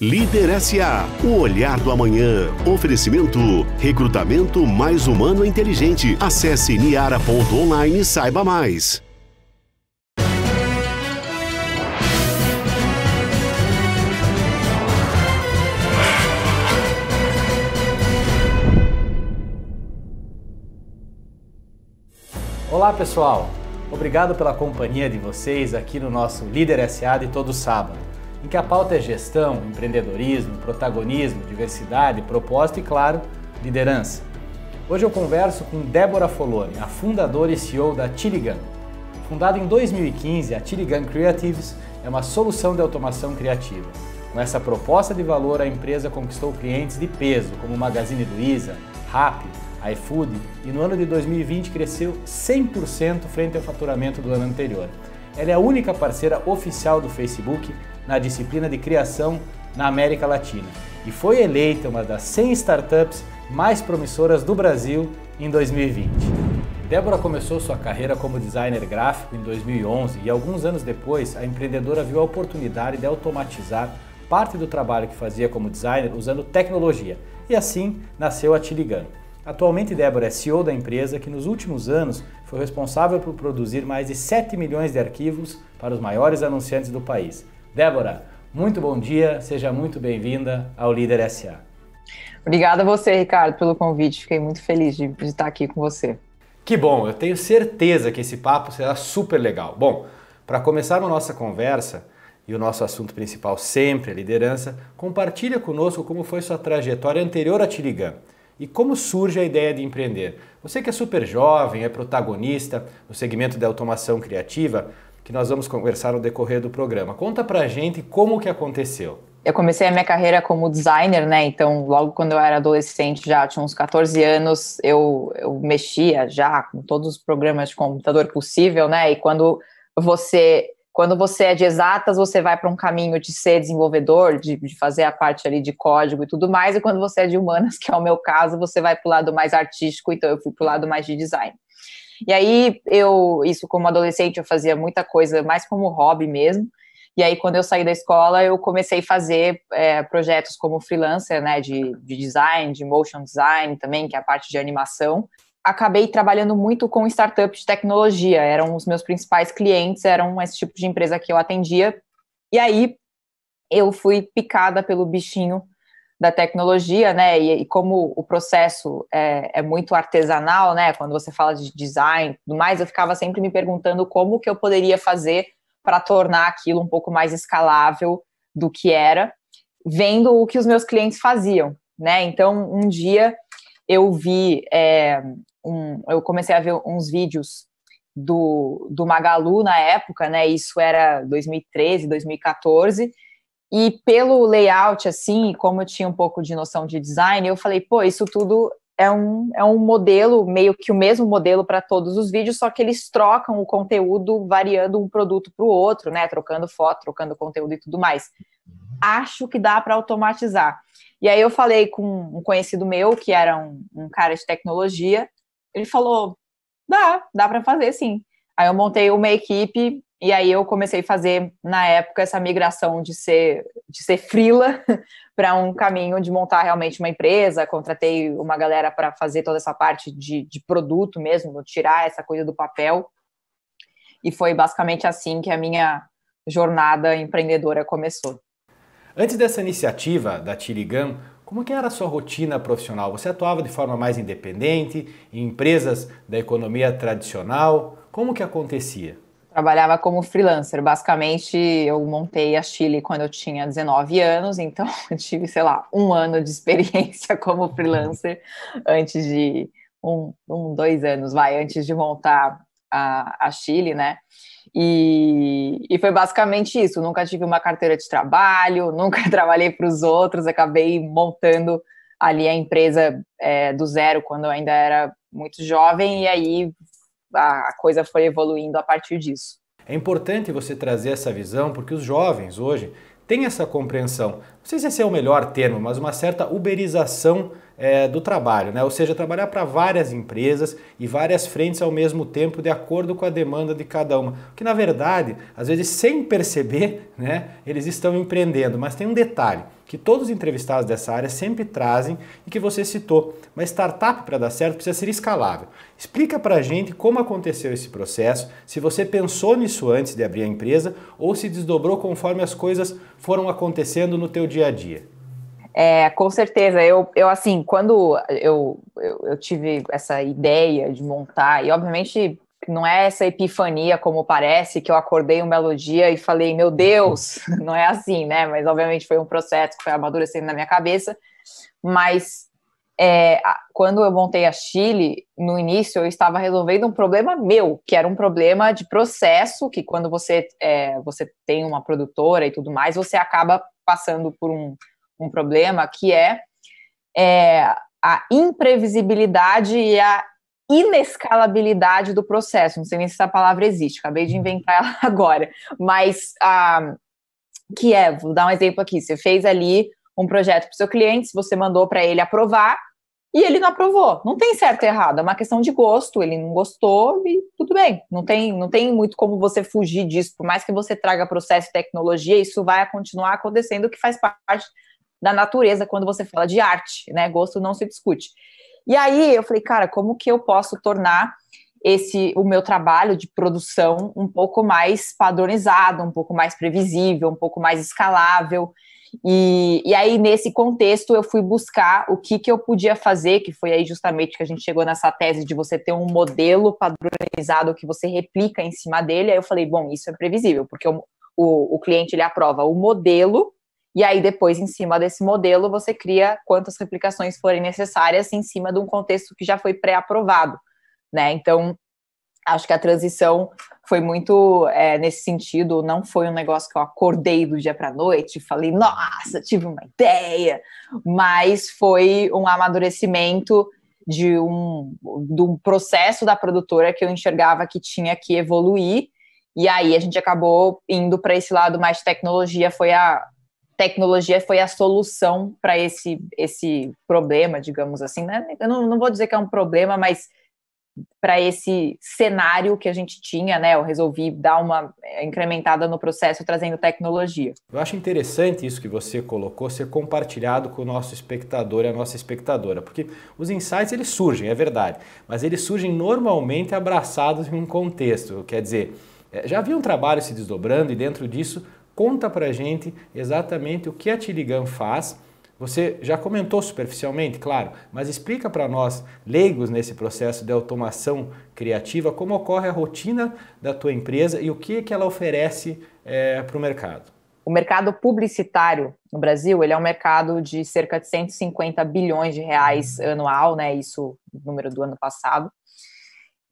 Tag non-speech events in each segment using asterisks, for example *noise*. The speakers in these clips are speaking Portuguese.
Líder SA, o olhar do amanhã. Oferecimento, recrutamento mais humano e inteligente. Acesse niara.online e saiba mais. Olá pessoal, obrigado pela companhia de vocês aqui no nosso Líder SA de todo sábado em que a pauta é gestão, empreendedorismo, protagonismo, diversidade, propósito e, claro, liderança. Hoje eu converso com Débora Foloni, a fundadora e CEO da Tiligan. Fundada em 2015, a Tiligan Creatives é uma solução de automação criativa. Com essa proposta de valor, a empresa conquistou clientes de peso, como Magazine Luiza, Rappi, iFood, e no ano de 2020 cresceu 100% frente ao faturamento do ano anterior. Ela é a única parceira oficial do Facebook na disciplina de criação na América Latina e foi eleita uma das 100 startups mais promissoras do Brasil em 2020. Débora começou sua carreira como designer gráfico em 2011 e alguns anos depois a empreendedora viu a oportunidade de automatizar parte do trabalho que fazia como designer usando tecnologia e assim nasceu a Tiligano. Atualmente, Débora é CEO da empresa que nos últimos anos foi responsável por produzir mais de 7 milhões de arquivos para os maiores anunciantes do país. Débora, muito bom dia, seja muito bem-vinda ao Líder SA. Obrigada a você, Ricardo, pelo convite. Fiquei muito feliz de, estar aqui com você. Que bom, eu tenho certeza que esse papo será super legal. Bom, para começar a nossa conversa e o nosso assunto principal sempre, a é liderança, compartilha conosco como foi sua trajetória anterior à Tirigan e como surge a ideia de empreender? Você que é super jovem, é protagonista no segmento da automação criativa, que nós vamos conversar no decorrer do programa. Conta pra gente como que aconteceu. Eu comecei a minha carreira como designer, né? Então, logo quando eu era adolescente, já tinha uns 14 anos, eu, eu mexia já com todos os programas de computador possível, né? E quando você quando você é de exatas, você vai para um caminho de ser desenvolvedor, de, de, fazer a parte ali de código e tudo mais, e quando você é de humanas, *laughs* que é o meu caso, você vai para o lado mais artístico, então eu fui para o lado mais de design. E aí, eu, isso como adolescente, eu fazia muita coisa mais como hobby mesmo, e aí, quando eu saí da escola, eu comecei a fazer é, projetos como freelancer, né, de, de, design, de motion design também, que é a parte de animação acabei trabalhando muito com startups de tecnologia, eram os meus principais clientes, eram esse tipo de empresa que eu atendia. E aí eu fui picada pelo bichinho da tecnologia, né? E, e como o processo é, é, muito artesanal, né? Quando você fala de design, tudo mais, eu ficava sempre me perguntando como que eu poderia fazer para tornar aquilo um pouco mais escalável do que era, vendo o que os meus clientes faziam, né? Então, um dia eu vi, é, um, eu comecei a ver uns vídeos do, do Magalu na época, né? Isso era 2013, 2014. E pelo layout, assim, como eu tinha um pouco de noção de design, eu falei, pô, isso tudo é um, é um modelo, meio que o mesmo modelo para todos os vídeos, só que eles trocam o conteúdo variando um produto para o outro, né? Trocando foto, trocando conteúdo e tudo mais acho que dá para automatizar. E aí eu falei com um conhecido meu, que era um, um cara de tecnologia, ele falou: dá, dá para fazer sim. Aí eu montei uma equipe e aí eu comecei a fazer na época essa migração de ser de ser frila *laughs* para um caminho de montar realmente uma empresa. Contratei uma galera para fazer toda essa parte de, de produto mesmo, tirar essa coisa do papel. E foi basicamente assim que a minha jornada empreendedora começou. Antes dessa iniciativa da Tirigam, como que era a sua rotina profissional? Você atuava de forma mais independente, em empresas da economia tradicional? Como que acontecia? Trabalhava como freelancer. Basicamente, eu montei a Chile quando eu tinha 19 anos, então *laughs* eu tive, sei lá, um ano de experiência *laughs* como freelancer antes de. Um, um dois anos, vai, antes de montar a, a Chile, né? E e foi basicamente isso. Nunca tive uma carteira de trabalho, *laughs* nunca trabalhei para os outros, acabei montando ali a empresa é, do zero quando eu ainda era muito jovem, e aí a coisa foi evoluindo a partir disso. É importante você trazer essa visão, porque os jovens hoje têm essa compreensão, não sei se esse é o melhor termo, mas uma certa uberização é, do trabalho, né? ou seja, trabalhar para várias empresas e várias frentes ao mesmo tempo, de acordo com a demanda de cada uma. Que na verdade, às vezes sem perceber, *laughs* né, eles estão empreendendo, mas tem um detalhe que todos os entrevistados dessa área sempre trazem e que você citou. Mas startup para dar certo precisa ser escalável. Explica para a gente como aconteceu esse processo, se você pensou nisso antes de abrir a empresa ou se desdobrou conforme as coisas foram acontecendo no teu dia a dia. É, com certeza. Eu, eu assim, quando eu, eu, eu, tive essa ideia de montar, e obviamente não é essa epifania como parece, que eu acordei um belo dia e falei, meu Deus, *laughs* não é assim, né? Mas obviamente foi um processo que foi amadurecendo na minha cabeça. Mas é, quando eu montei a Chile, no início eu estava resolvendo um problema meu, que era um problema de processo, que quando você, é, você tem uma produtora e tudo mais, você acaba passando por um um problema, que é, é a imprevisibilidade e a inescalabilidade do processo. Não sei nem se essa palavra existe, acabei de inventar ela *laughs* agora. Mas ah, que é, vou dar um exemplo aqui: você fez ali um projeto para o seu cliente, você mandou para ele aprovar e ele não aprovou. Não tem certo e errado, é uma questão de gosto, ele não gostou e tudo bem. Não tem, não tem muito como você fugir disso, por mais que você traga processo e tecnologia, isso vai continuar acontecendo, que faz parte da natureza quando você fala de arte, né? Gosto não se discute. E aí eu falei, cara, como que eu posso tornar esse o meu trabalho de produção um pouco mais padronizado, um pouco mais previsível, um pouco mais escalável? E, e aí, nesse contexto, eu fui buscar o que, que eu podia fazer, que foi aí justamente que a gente chegou nessa tese de você ter um modelo padronizado que você replica em cima dele. Aí eu falei, bom, isso é previsível, porque o, o, o cliente ele aprova o modelo e aí, depois, em cima desse modelo, você cria quantas replicações forem necessárias em cima de um contexto que já foi pré-aprovado, né? Então, acho que a transição foi muito é, nesse sentido. Não foi um negócio que eu acordei do dia para noite, falei, nossa, tive uma ideia, mas foi um amadurecimento de um, de um processo da produtora que eu enxergava que tinha que evoluir. E aí a gente acabou indo para esse lado mais tecnologia, foi a, tecnologia foi a solução para esse, esse problema, digamos assim. Né? Eu não, não vou dizer que é um problema, mas para esse cenário que a gente tinha, né? Eu resolvi dar uma é, incrementada no processo trazendo tecnologia. Eu acho interessante isso que você colocou ser compartilhado com o nosso espectador e a nossa espectadora, porque os insights eles surgem, é verdade, mas eles surgem normalmente abraçados em um contexto, quer dizer, é, já havia um trabalho se desdobrando e dentro disso Conta a gente exatamente o que a Tiligan faz. Você já comentou superficialmente, claro, mas explica para nós, leigos nesse processo de automação criativa, como ocorre a rotina da tua empresa e o que, que ela oferece é, eh, para o mercado. O mercado publicitário no Brasil ele é um mercado de cerca de 150 bilhões de reais hum. anual, né? Isso número do ano passado.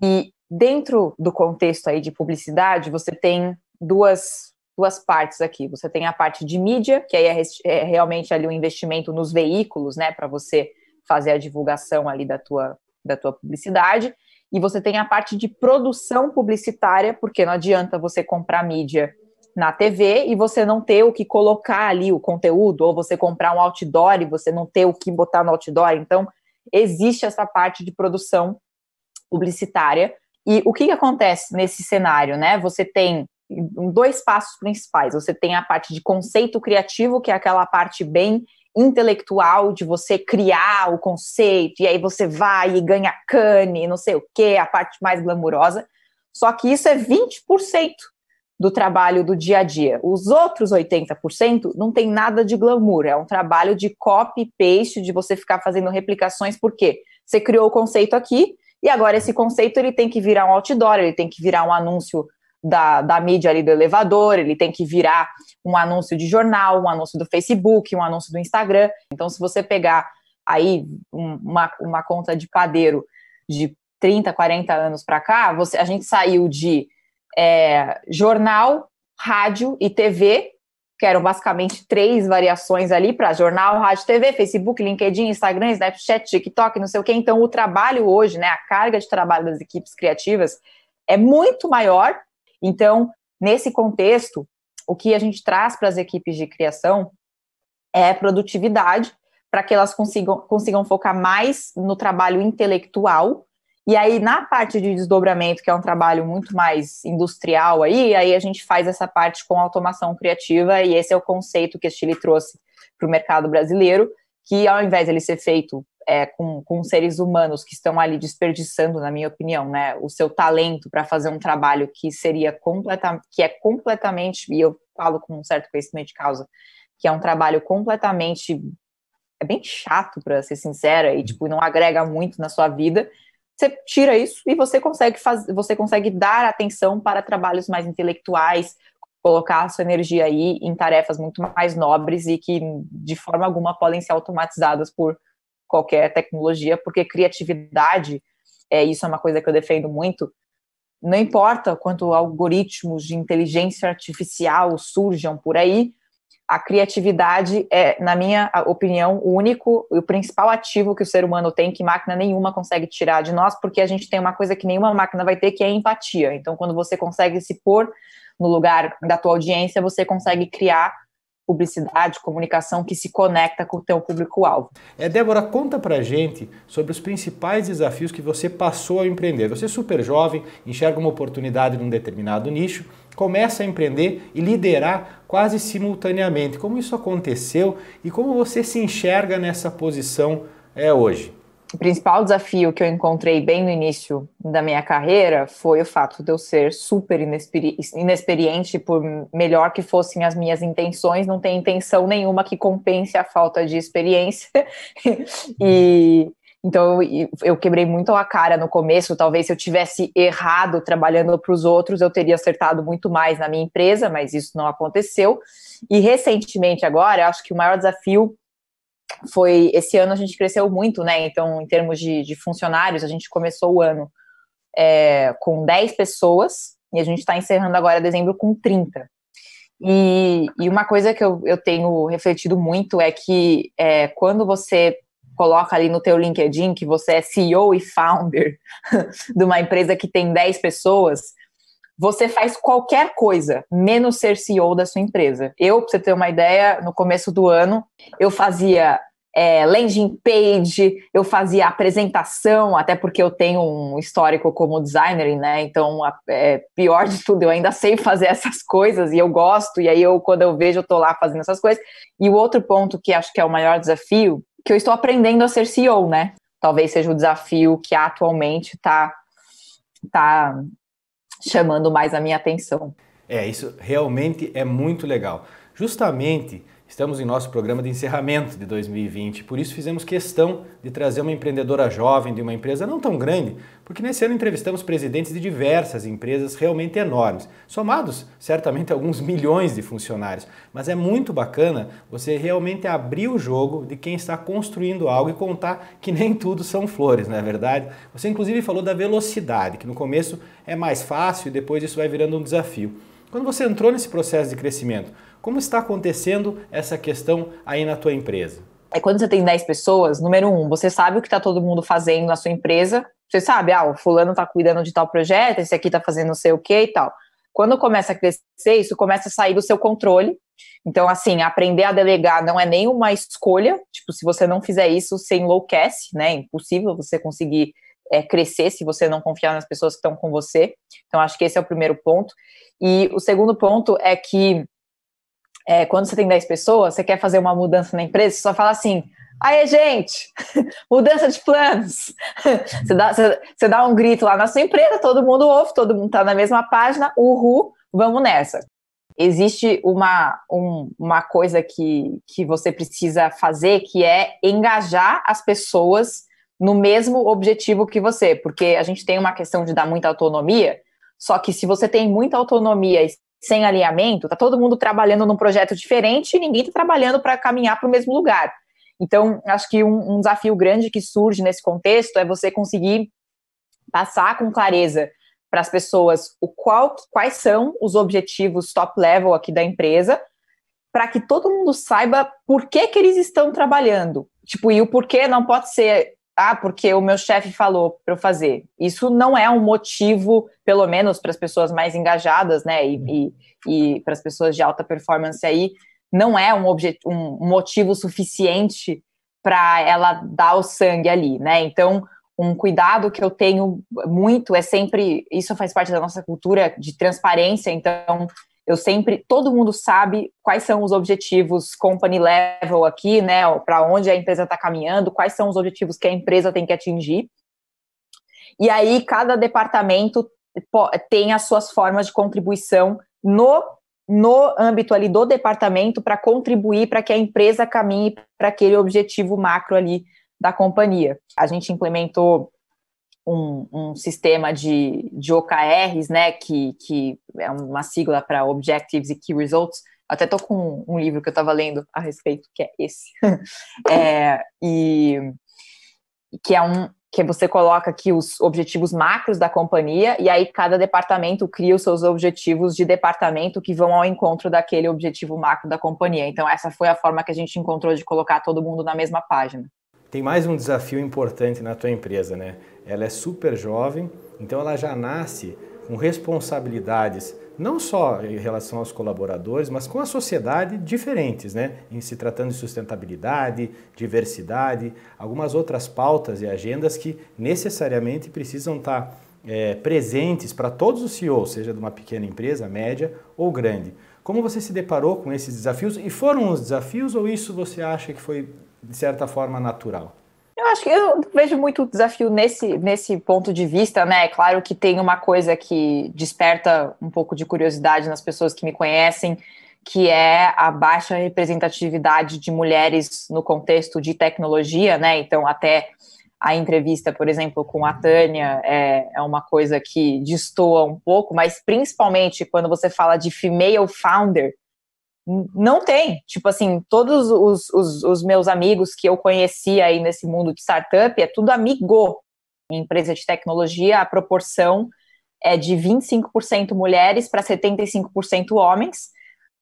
E dentro do contexto aí de publicidade, você tem duas duas partes aqui. Você tem a parte de mídia, que aí é, é realmente ali o um investimento nos veículos, né, para você fazer a divulgação ali da tua, da tua publicidade. E você tem a parte de produção publicitária, porque não adianta você comprar mídia na TV e você não ter o que colocar ali o conteúdo, ou você comprar um outdoor e você não ter o que botar no outdoor. Então, existe essa parte de produção publicitária. E o que, que acontece nesse cenário, né? Você tem dois passos principais. Você tem a parte de conceito criativo, que é aquela parte bem intelectual de você criar o conceito, e aí você vai e ganha cane, não sei o que, a parte mais glamurosa. Só que isso é 20% do trabalho do dia a dia. Os outros 80% não tem nada de glamour, é um trabalho de copy-paste, de você ficar fazendo replicações, porque você criou o conceito aqui, e agora esse conceito ele tem que virar um outdoor, ele tem que virar um anúncio da, da mídia ali do elevador, ele tem que virar um anúncio de jornal, um anúncio do Facebook, um anúncio do Instagram. Então, se você pegar aí uma, uma conta de padeiro de 30, 40 anos para cá, você, a gente saiu de é, jornal, rádio e TV, que eram basicamente três variações ali para jornal, rádio, TV, Facebook, LinkedIn, Instagram, Snapchat, TikTok, não sei o quê. Então, o trabalho hoje, né, a carga de trabalho das equipes criativas é muito maior então, nesse contexto, o que a gente traz para as equipes de criação é produtividade, para que elas consigam, consigam focar mais no trabalho intelectual. E aí, na parte de desdobramento, que é um trabalho muito mais industrial aí, aí a gente faz essa parte com automação criativa, e esse é o conceito que a Chile trouxe para o mercado brasileiro, que ao invés de ele ser feito é, com, com seres humanos que estão ali desperdiçando, na minha opinião, né, o seu talento para fazer um trabalho que seria que é completamente, e eu falo com um certo conhecimento de causa, que é um trabalho completamente é bem chato, para ser sincera, e tipo, não agrega muito na sua vida. Você tira isso e você consegue fazer, você consegue dar atenção para trabalhos mais intelectuais, colocar a sua energia aí em tarefas muito mais nobres e que de forma alguma podem ser automatizadas por qualquer tecnologia, porque criatividade, é, isso é uma coisa que eu defendo muito, não importa quanto algoritmos de inteligência artificial surjam por aí, a criatividade é, na minha opinião, o único e o principal ativo que o ser humano tem que máquina nenhuma consegue tirar de nós, porque a gente tem uma coisa que nenhuma máquina vai ter, que é empatia. Então, quando você consegue se pôr no lugar da tua audiência, você consegue criar publicidade, comunicação que se conecta com o teu público-alvo. É, Débora, conta pra gente sobre os principais desafios que você passou a empreender. Você é super jovem, enxerga uma oportunidade num determinado nicho, começa a empreender e liderar quase simultaneamente. Como isso aconteceu e como você se enxerga nessa posição é hoje? o principal desafio que eu encontrei bem no início da minha carreira foi o fato de eu ser super inexperi inexperiente, por melhor que fossem as minhas intenções, não tem intenção nenhuma que compense a falta de experiência. *laughs* e então eu quebrei muito a cara no começo. Talvez se eu tivesse errado trabalhando para os outros, eu teria acertado muito mais na minha empresa, mas isso não aconteceu. E recentemente agora, acho que o maior desafio foi esse ano a gente cresceu muito, né? Então, em termos de, de funcionários, a gente começou o ano é, com 10 pessoas e a gente está encerrando agora dezembro com 30. E, e uma coisa que eu, eu, tenho refletido muito é que é, quando você coloca ali no teu LinkedIn que você é CEO e founder *laughs* de uma empresa que tem 10 pessoas, você faz qualquer coisa, menos ser CEO da sua empresa. Eu, para você ter uma ideia, no começo do ano, eu fazia é, landing page, eu fazia apresentação, até porque eu tenho um histórico como designer, né? Então, a, é, pior de tudo, eu ainda sei fazer essas coisas e eu gosto, e aí eu, quando eu vejo, eu tô lá fazendo essas coisas. E o outro ponto que acho que é o maior desafio, que eu estou aprendendo a ser CEO, né? Talvez seja o desafio que atualmente tá, tá chamando mais a minha atenção. É, isso realmente é muito legal. Justamente Estamos em nosso programa de encerramento de 2020, por isso fizemos questão de trazer uma empreendedora jovem de uma empresa não tão grande, porque nesse ano entrevistamos presidentes de diversas empresas realmente enormes, somados certamente alguns milhões de funcionários. Mas é muito bacana você realmente abrir o jogo de quem está construindo algo e contar que nem tudo são flores, não é verdade? Você inclusive falou da velocidade, que no começo é mais fácil e depois isso vai virando um desafio. Quando você entrou nesse processo de crescimento, como está acontecendo essa questão aí na tua empresa? É quando você tem 10 pessoas, número um, você sabe o que está todo mundo fazendo na sua empresa. Você sabe, ah, o fulano está cuidando de tal projeto, esse aqui está fazendo não sei o que e tal. Quando começa a crescer, isso começa a sair do seu controle. Então, assim, aprender a delegar não é nenhuma escolha. Tipo, se você não fizer isso, você enlouquece, né? É impossível você conseguir é, crescer se você não confiar nas pessoas que estão com você. Então, acho que esse é o primeiro ponto. E o segundo ponto é que é, quando você tem 10 pessoas, você quer fazer uma mudança na empresa, você só fala assim. "Aí, gente! *laughs* Mudança de planos! *laughs* você, dá, você, você dá um grito lá na sua empresa, todo mundo ouve, todo mundo está na mesma página, uhul, vamos nessa existe uma, um, uma coisa que, que você precisa fazer, que é engajar as pessoas no mesmo objetivo que você, porque a gente tem uma questão de dar muita autonomia, só que se você tem muita autonomia e sem alinhamento, está todo mundo trabalhando num projeto diferente e ninguém está trabalhando para caminhar para o mesmo lugar. Então, acho que um, um desafio grande que surge nesse contexto é você conseguir passar com clareza para as pessoas o qual, quais são os objetivos top level aqui da empresa, para que todo mundo saiba por que, que eles estão trabalhando. Tipo, e o porquê não pode ser ah, porque o meu chefe falou para eu fazer. Isso não é um motivo, pelo menos para as pessoas mais engajadas, né, e, e, e para as pessoas de alta performance aí, não é um, um motivo suficiente para ela dar o sangue ali, né? Então, um cuidado que eu tenho muito é sempre, isso faz parte da nossa cultura de transparência, então eu sempre, todo mundo sabe quais são os objetivos company level aqui, né? Para onde a empresa está caminhando, quais são os objetivos que a empresa tem que atingir. E aí cada departamento tem as suas formas de contribuição no no âmbito ali do departamento para contribuir para que a empresa caminhe para aquele objetivo macro ali da companhia. A gente implementou um, um, sistema de, de OKRs, né, que, que é uma sigla para Objectives e Key Results. Até estou com um, um, livro que eu estava lendo a respeito, que é esse. *laughs* é, e que é um que você coloca aqui os objetivos macros da companhia e aí cada departamento cria os seus objetivos de departamento que vão ao encontro daquele objetivo macro da companhia. Então essa foi a forma que a gente encontrou de colocar todo mundo na mesma página tem mais um desafio importante na tua empresa, né? Ela é super jovem, então ela já nasce com responsabilidades não só em relação aos colaboradores, mas com a sociedade diferentes, né? Em se tratando de sustentabilidade, diversidade, algumas outras pautas e agendas que necessariamente precisam tá, estar eh, é, presentes para todos os CEOs, seja de uma pequena empresa, média ou grande. Como você se deparou com esses desafios? E foram os desafios ou isso você acha que foi, de certa forma, natural? Eu acho que eu vejo muito desafio nesse, nesse ponto de vista, né? É claro que tem uma coisa que desperta um pouco de curiosidade nas pessoas que me conhecem, que é a baixa representatividade de mulheres no contexto de tecnologia, né? Então, até a entrevista, por exemplo, com a Tânia é, é uma coisa que destoa um pouco, mas principalmente quando você fala de female founder, não tem. Tipo assim, todos os, os, os meus amigos que eu conheci aí nesse mundo de startup é tudo amigo. Em empresa de tecnologia, a proporção é de 25% mulheres para 75% homens.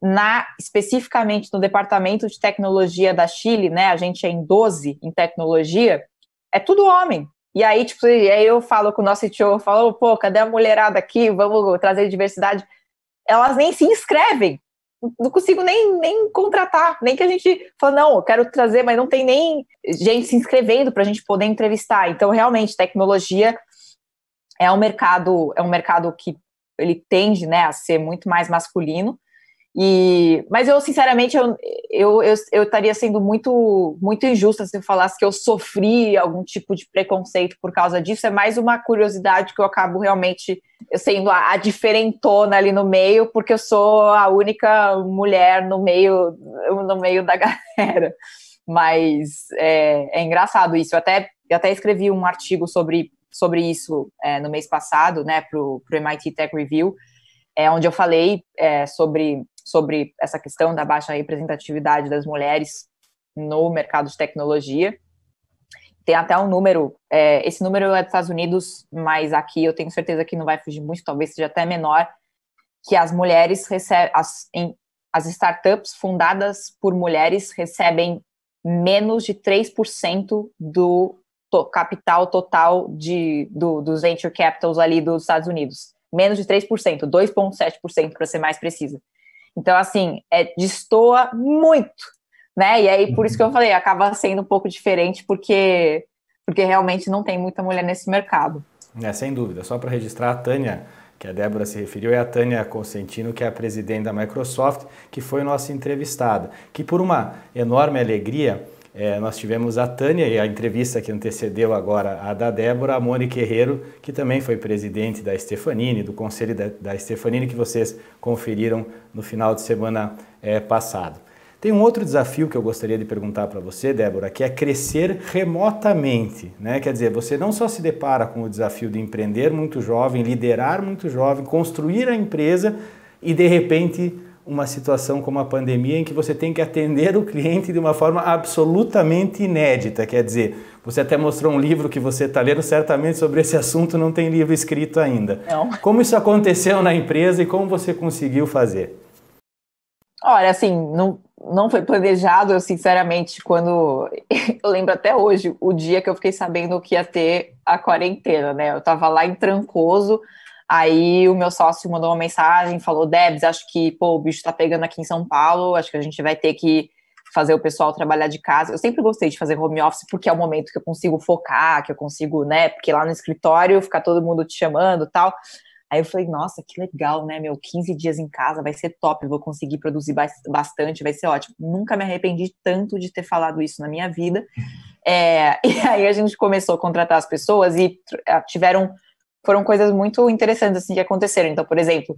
Na, especificamente no departamento de tecnologia da Chile, né? A gente é em 12 em tecnologia, é tudo homem. E aí, tipo, aí eu falo com o nosso tio, falo, pô, cadê a mulherada aqui? Vamos trazer diversidade. Elas nem se inscrevem. Não consigo nem, nem contratar, nem que a gente fala, não, eu quero trazer, mas não tem nem gente se inscrevendo para a gente poder entrevistar. Então, realmente, tecnologia é um mercado, é um mercado que ele tende né, a ser muito mais masculino, e, mas eu, sinceramente, eu, eu, eu, eu estaria sendo muito, muito injusta se eu falasse que eu sofri algum tipo de preconceito por causa disso. É mais uma curiosidade que eu acabo realmente sendo a, a diferentona ali no meio, porque eu sou a única mulher no meio, no meio da *laughs* galera. Mas é, é engraçado isso. Eu até, eu até escrevi um artigo sobre, sobre isso é, no mês passado, né, para o MIT Tech Review é, onde eu falei é, sobre sobre essa questão da baixa representatividade das mulheres no mercado de tecnologia. Tem até um número, é, esse número é dos Estados Unidos, mas aqui eu tenho certeza que não vai fugir muito, talvez seja até menor, que as mulheres recebem, as, em, as startups fundadas por mulheres recebem menos de 3% do to capital total de, do, dos venture capitals ali dos Estados Unidos. Menos de 3%, 2,7% para ser mais precisa. Então, assim, é, destoa muito, né? E aí, por isso que eu uhum. falei, acaba sendo um pouco diferente, porque, porque realmente não tem muita mulher nesse mercado. É, sem dúvida. Só para registrar, a Tânia, que a Débora se referiu, é a Tânia Consentino, que é a presidente da Microsoft, que foi nossa entrevistada, que por uma enorme alegria é, nós tivemos a Tânia e a entrevista que antecedeu agora a da Débora, a Mone Guerreiro, que também foi presidente da Stefanini, do conselho da, da Stefanini, que vocês conferiram no final de semana é, passado. Tem um outro desafio que eu gostaria de perguntar para você, Débora, que é crescer remotamente. Né? Quer dizer, você não só se depara com o desafio de empreender muito jovem, liderar muito jovem, construir a empresa e de repente uma situação como a pandemia em que você tem que atender o cliente de uma forma absolutamente inédita. Quer dizer, você até mostrou um livro que você está lendo, certamente sobre esse assunto não tem livro escrito ainda. Não. Como isso aconteceu na empresa e como você conseguiu fazer? Olha, assim, não, não foi planejado, eu sinceramente, quando. *laughs* eu lembro até hoje o dia que eu fiquei sabendo que ia ter a quarentena, né? Eu estava lá em Trancoso Aí o meu sócio mandou uma mensagem, falou: Debs, acho que pô, o bicho tá pegando aqui em São Paulo, acho que a gente vai ter que fazer o pessoal trabalhar de casa. Eu sempre gostei de fazer home office porque é o momento que eu consigo focar, que eu consigo, né? Porque lá no escritório fica todo mundo te chamando tal. Aí eu falei, nossa, que legal, né, meu? 15 dias em casa vai ser top, vou conseguir produzir bastante, vai ser ótimo. Nunca me arrependi tanto de ter falado isso na minha vida. Uhum. É, *laughs* e aí a gente começou a contratar as pessoas e eh, tiveram foram coisas muito interessantes assim, que aconteceram. Então, por exemplo,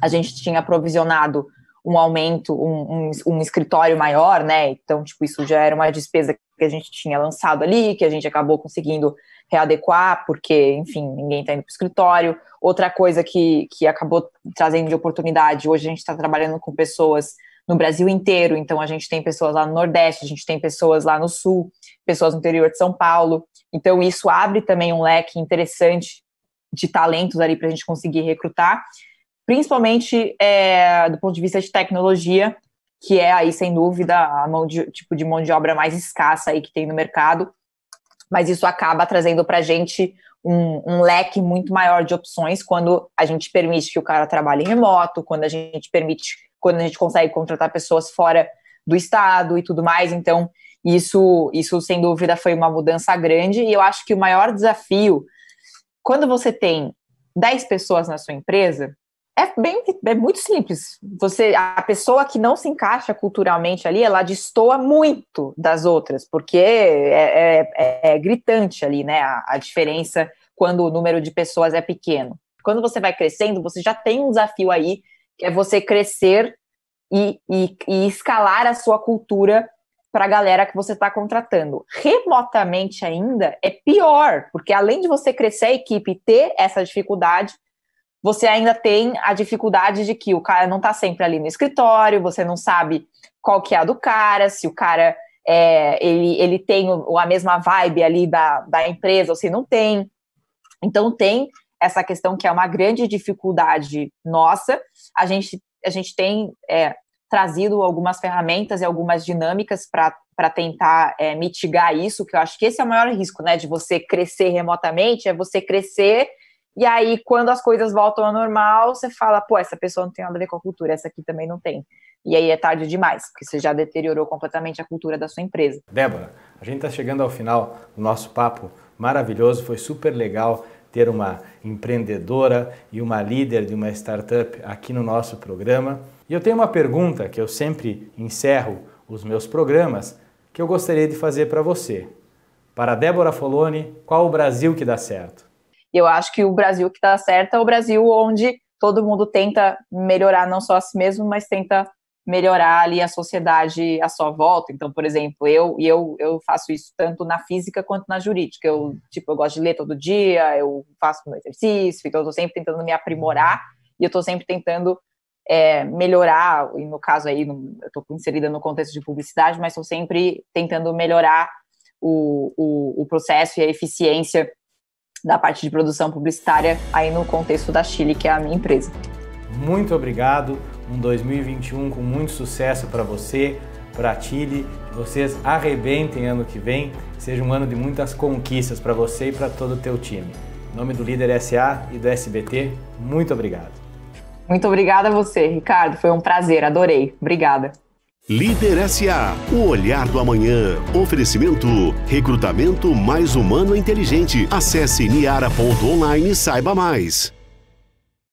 a gente tinha provisionado um aumento, um, um, um, escritório maior, né? Então, tipo, isso já era uma despesa que a gente tinha lançado ali, que a gente acabou conseguindo readequar, porque, enfim, ninguém está indo para o escritório. Outra coisa que, que acabou trazendo de oportunidade, hoje a gente está trabalhando com pessoas no Brasil inteiro, então a gente tem pessoas lá no Nordeste, a gente tem pessoas lá no Sul, pessoas no interior de São Paulo. Então, isso abre também um leque interessante de talentos ali para a gente conseguir recrutar, principalmente é, do ponto de vista de tecnologia, que é aí, sem dúvida, a mão de, tipo de mão de obra mais escassa aí que tem no mercado, mas isso acaba trazendo para a gente um, um, leque muito maior de opções quando a gente permite que o cara trabalhe remoto, quando a gente permite, quando a gente consegue contratar pessoas fora do estado e tudo mais. Então, isso, isso sem dúvida foi uma mudança grande e eu acho que o maior desafio quando você tem 10 pessoas na sua empresa, é bem é muito simples. Você a pessoa que não se encaixa culturalmente ali, ela destoa muito das outras, porque é, é, é gritante ali, né? A, a, diferença quando o número de pessoas é pequeno. Quando você vai crescendo, você já tem um desafio aí, que é você crescer e, e, e escalar a sua cultura para a galera que você está contratando. Remotamente ainda é pior, porque além de você crescer a equipe e ter essa dificuldade, você ainda tem a dificuldade de que o cara não está sempre ali no escritório, você não sabe qual que é a do cara, se o cara é, ele, ele tem a mesma vibe ali da, da empresa ou se não tem. Então tem essa questão que é uma grande dificuldade nossa. A gente, a gente tem é, trazido algumas ferramentas e algumas dinâmicas para tentar é, mitigar isso, que eu acho que esse é o maior risco, né? De você crescer remotamente, é você crescer e aí, quando as coisas voltam ao normal, você fala, pô, essa pessoa não tem nada a ver com a cultura, essa aqui também não tem. E aí é tarde demais, porque você já deteriorou completamente a cultura da sua empresa. Débora, a gente está chegando ao final do nosso papo maravilhoso, foi super legal ter uma empreendedora e uma líder de uma startup aqui no nosso programa. E eu tenho uma pergunta que eu sempre encerro os meus programas que eu gostaria de fazer para você. Para Débora Foloni, qual o Brasil que dá certo? Eu acho que o Brasil que dá certo é o Brasil onde todo mundo tenta melhorar não só a si mesmo, mas tenta melhorar ali a sociedade à sua volta. Então, por exemplo, eu e eu, eu faço isso tanto na física quanto na jurídica. Eu, tipo, eu gosto de ler todo dia, eu faço meu exercício, então eu tô sempre tentando me aprimorar e eu tô sempre tentando é, melhorar, e no caso aí, no, eu estou inserida no contexto de publicidade, mas estou sempre tentando melhorar o, o, o processo e a eficiência da parte de produção publicitária aí no contexto da Chile, que é a minha empresa. Muito obrigado, um 2021 com muito sucesso para você, para a Chile, que vocês arrebentem ano que vem, seja um ano de muitas conquistas para você e para todo o teu time. Em nome do Líder SA e do SBT, muito obrigado. Muito obrigada a você, Ricardo. Foi um prazer, adorei. Obrigada. Líder SA, o olhar do amanhã. Oferecimento, recrutamento mais humano e inteligente. Acesse niara.online e saiba mais.